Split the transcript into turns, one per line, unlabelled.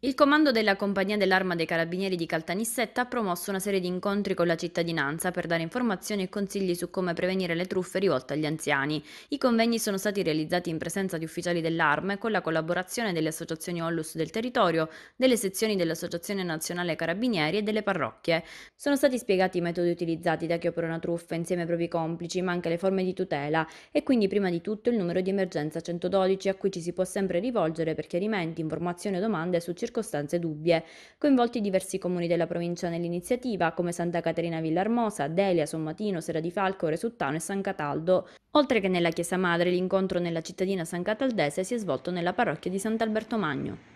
Il comando della Compagnia dell'Arma dei Carabinieri di Caltanissetta ha promosso una serie di incontri con la cittadinanza per dare informazioni e consigli su come prevenire le truffe rivolte agli anziani. I convegni sono stati realizzati in presenza di ufficiali dell'Arma e con la collaborazione delle associazioni Ollus del territorio, delle sezioni dell'Associazione Nazionale Carabinieri e delle parrocchie. Sono stati spiegati i metodi utilizzati da chi opera una truffa insieme ai propri complici, ma anche le forme di tutela e quindi prima di tutto il numero di emergenza 112 a cui ci si può sempre rivolgere per chiarimenti, informazioni o domande su circostanze circostanze dubbie, coinvolti diversi comuni della provincia nell'iniziativa, come Santa Caterina Villarmosa, Delia, Sommatino, Sera di Falco, Resuttano e San Cataldo. Oltre che nella Chiesa Madre, l'incontro nella cittadina san cataldese si è svolto nella parrocchia di Sant'Alberto Magno.